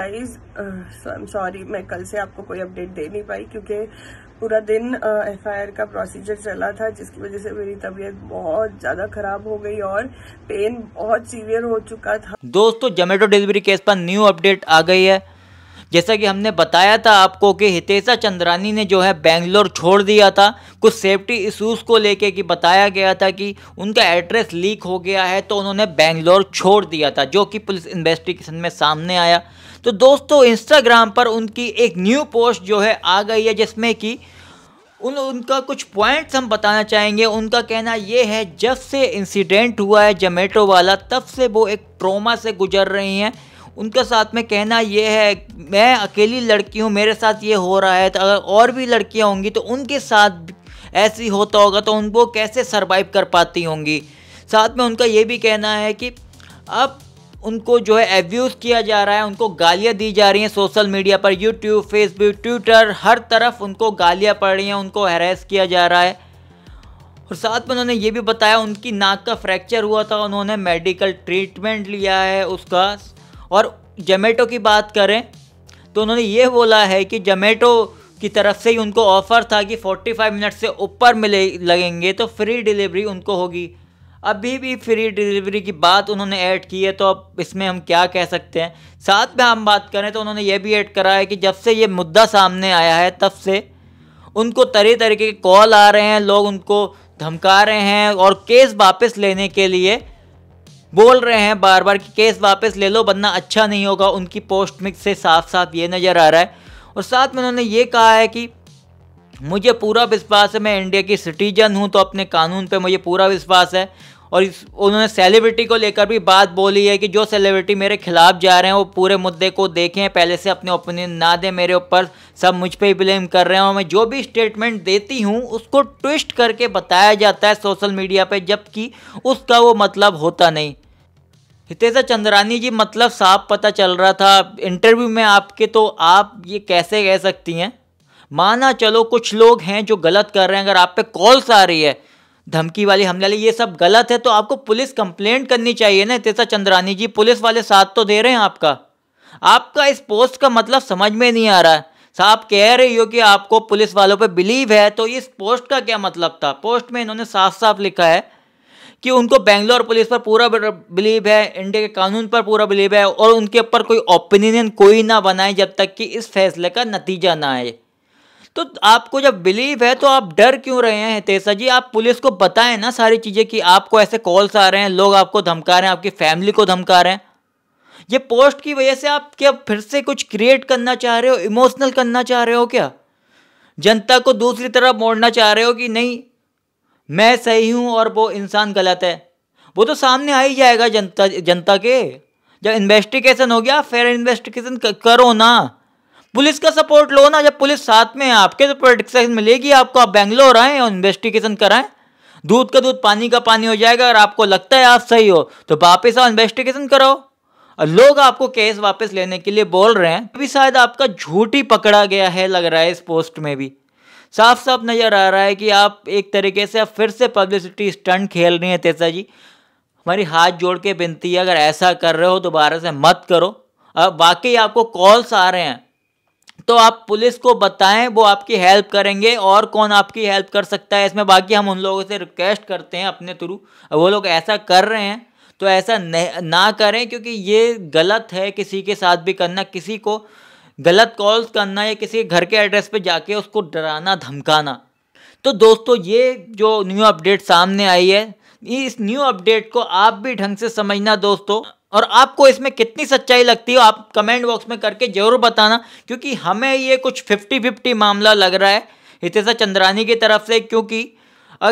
guys so I am sorry मैं कल से आपको कोई अपडेट दे नहीं पाई क्योंकि पूरा दिन एफ आई आर का प्रोसीजर चला था जिसकी वजह से मेरी तबीयत बहुत ज्यादा खराब हो गई और पेन बहुत सीवियर हो चुका था दोस्तों जोमेटो डिलीवरी केस पर न्यू अपडेट आ गई है जैसा कि हमने बताया था आपको कि हितेशा चंद्रानी ने जो है बेंगलोर छोड़ दिया था कुछ सेफ्टी इशूज़ को लेके कि बताया गया था कि उनका एड्रेस लीक हो गया है तो उन्होंने बेंगलोर छोड़ दिया था जो कि पुलिस इन्वेस्टिगेशन में सामने आया तो दोस्तों इंस्टाग्राम पर उनकी एक न्यू पोस्ट जो है आ गई है जिसमें कि उन उनका कुछ पॉइंट्स हम बताना चाहेंगे उनका कहना ये है जब से इंसिडेंट हुआ है जोमेटो वाला तब से वो एक ट्रोमा से गुजर रही हैं उनके साथ में कहना ये है मैं अकेली लड़की हूँ मेरे साथ ये हो रहा है तो अगर और भी लड़कियाँ होंगी तो उनके साथ ऐसी होता होगा तो उनको कैसे सरवाइव कर पाती होंगी साथ में उनका ये भी कहना है कि अब उनको जो है एब्यूज़ किया जा रहा है उनको गालियाँ दी जा रही हैं सोशल मीडिया पर यूट्यूब फेसबुक ट्विटर हर तरफ उनको गालियाँ पड़ रही हैं उनको हैरेस किया जा रहा है और साथ में उन्होंने ये भी बताया उनकी नाक का फ्रैक्चर हुआ था उन्होंने मेडिकल ट्रीटमेंट लिया है उसका और जोमेटो की बात करें तो उन्होंने ये बोला है कि जोमेटो की तरफ से ही उनको ऑफ़र था कि 45 मिनट से ऊपर मिले लगेंगे तो फ्री डिलीवरी उनको होगी अभी भी फ्री डिलीवरी की बात उन्होंने ऐड की है तो अब इसमें हम क्या कह सकते हैं साथ में हम बात करें तो उन्होंने ये भी ऐड करा है कि जब से ये मुद्दा सामने आया है तब से उनको तरह तरीके के कॉल आ रहे हैं लोग उनको धमका रहे हैं और केस वापस लेने के लिए बोल रहे हैं बार बार कि केस वापस ले लो वरना अच्छा नहीं होगा उनकी पोस्ट मिक्स से साफ साफ ये नज़र आ रहा है और साथ में उन्होंने ये कहा है कि मुझे पूरा विश्वास है मैं इंडिया की सिटीजन हूँ तो अपने कानून पर मुझे पूरा विश्वास है और इस उन्होंने सेलिब्रिटी को लेकर भी बात बोली है कि जो सेलिब्रिटी मेरे खिलाफ जा रहे हैं वो पूरे मुद्दे को देखें पहले से अपने ओपिनियन ना दें मेरे ऊपर सब मुझ पर ही ब्लेम कर रहे हैं और मैं जो भी स्टेटमेंट देती हूँ उसको ट्विस्ट करके बताया जाता है सोशल मीडिया पर जबकि उसका वो मतलब होता नहीं हितेश चंद्रानी जी मतलब साफ पता चल रहा था इंटरव्यू में आपके तो आप ये कैसे कह सकती हैं माना चलो कुछ लोग हैं जो गलत कर रहे हैं अगर आप पे कॉल्स आ रही है धमकी वाली हमले वाली ये सब गलत है तो आपको पुलिस कंप्लेंट करनी चाहिए ना हितेश चंद्रानी जी पुलिस वाले साथ तो दे रहे हैं आपका आपका इस पोस्ट का मतलब समझ में नहीं आ रहा है साहब कह रही हो कि आपको पुलिस वालों पर बिलीव है तो इस पोस्ट का क्या मतलब था पोस्ट में इन्होंने साफ साफ लिखा है कि उनको बेंगलोर पुलिस पर पूरा बिलीव है इंडिया के कानून पर पूरा बिलीव है और उनके ऊपर कोई ओपिनियन कोई ना बनाए जब तक कि इस फैसले का नतीजा ना आए तो आपको जब बिलीव है तो आप डर क्यों रहे हैं हितेशा जी आप पुलिस को बताएं ना सारी चीज़ें कि आपको ऐसे कॉल्स आ रहे हैं लोग आपको धमका रहे हैं आपकी फैमिली को धमका रहे हैं ये पोस्ट की वजह से आप क्या फिर से कुछ क्रिएट करना चाह रहे हो इमोशनल करना चाह रहे हो क्या जनता को दूसरी तरफ मोड़ना चाह रहे हो कि नहीं मैं सही हूँ और वो इंसान गलत है वो तो सामने आ ही जाएगा जनता जनता के जब इन्वेस्टिगेशन हो गया फेयर इन्वेस्टिगेशन करो ना पुलिस का सपोर्ट लो ना जब पुलिस साथ में है आपके तो प्रोटेक्शन मिलेगी आपको आप बेंगलोर आए और इन्वेस्टिगेशन कराएं दूध का दूध पानी का पानी हो जाएगा अगर आपको लगता है आप सही हो तो वापस आओ इन्वेस्टिगेशन कराओ और लोग आपको केस वापस लेने के लिए बोल रहे हैं भी शायद आपका झूठ ही पकड़ा गया है लग रहा है इस पोस्ट में भी साफ साफ नज़र आ रहा है कि आप एक तरीके से आप फिर से पब्लिसिटी स्टंट खेल रही हैं तेजा जी हमारी हाथ जोड़ के बिनती है अगर ऐसा कर रहे हो दोबारा से मत करो अब वाकई आपको कॉल्स आ रहे हैं तो आप पुलिस को बताएं वो आपकी हेल्प करेंगे और कौन आपकी हेल्प कर सकता है इसमें बाकी हम उन लोगों से रिक्वेस्ट करते हैं अपने थ्रू वो लोग ऐसा कर रहे हैं तो ऐसा ना करें क्योंकि ये गलत है किसी के साथ भी करना किसी को गलत कॉल्स करना या किसी घर के एड्रेस पे जाके उसको डराना धमकाना तो दोस्तों ये जो न्यू अपडेट सामने आई है इस न्यू अपडेट को आप भी ढंग से समझना दोस्तों और आपको इसमें कितनी सच्चाई लगती हो आप कमेंट बॉक्स में करके ज़रूर बताना क्योंकि हमें ये कुछ फिफ्टी फिफ्टी मामला लग रहा है हितेशा चंद्रानी की तरफ से क्योंकि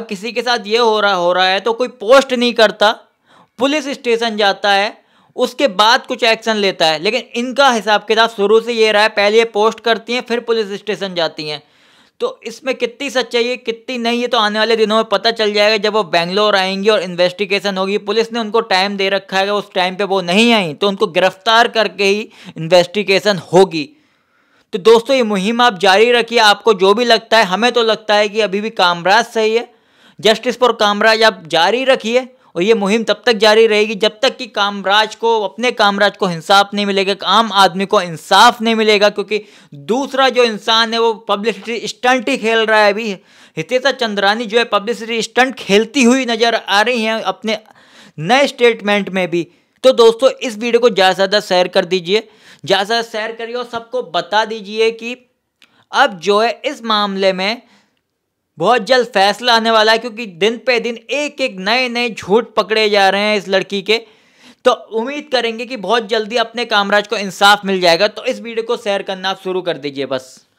किसी के साथ ये हो रहा हो रहा है तो कोई पोस्ट नहीं करता पुलिस स्टेशन जाता है उसके बाद कुछ एक्शन लेता है लेकिन इनका हिसाब किताब शुरू से ये रहा है पहले ये पोस्ट करती हैं फिर पुलिस स्टेशन जाती हैं तो इसमें कितनी सच्चाई है कितनी नहीं है तो आने वाले दिनों में पता चल जाएगा जब वो बेंगलोर आएंगी और इन्वेस्टिगेशन होगी पुलिस ने उनको टाइम दे रखा है उस टाइम पर वो नहीं आई तो उनको गिरफ्तार करके ही इन्वेस्टिगेशन होगी तो दोस्तों ये मुहिम आप जारी रखिए आपको जो भी लगता है हमें तो लगता है कि अभी भी कामराज सही है जस्टिस फॉर कामराज आप जारी रखिए और ये मुहिम तब तक जारी रहेगी जब तक कि कामराज को अपने कामराज को इंसाफ नहीं मिलेगा आम आदमी को इंसाफ नहीं मिलेगा क्योंकि दूसरा जो इंसान है वो पब्लिसिटी स्टंट ही खेल रहा है अभी हितेशा चंद्रानी जो है पब्लिसिटी स्टंट खेलती हुई नज़र आ रही हैं अपने नए स्टेटमेंट में भी तो दोस्तों इस वीडियो को ज़्यादा से ज़्यादा शेयर कर दीजिए ज़्यादा से ज़्यादा शेयर करिए और सबको बता दीजिए कि अब जो है इस मामले में बहुत जल्द फैसला आने वाला है क्योंकि दिन पे दिन एक एक नए नए झूठ पकड़े जा रहे हैं इस लड़की के तो उम्मीद करेंगे कि बहुत जल्दी अपने कामराज को इंसाफ मिल जाएगा तो इस वीडियो को शेयर करना आप शुरू कर दीजिए बस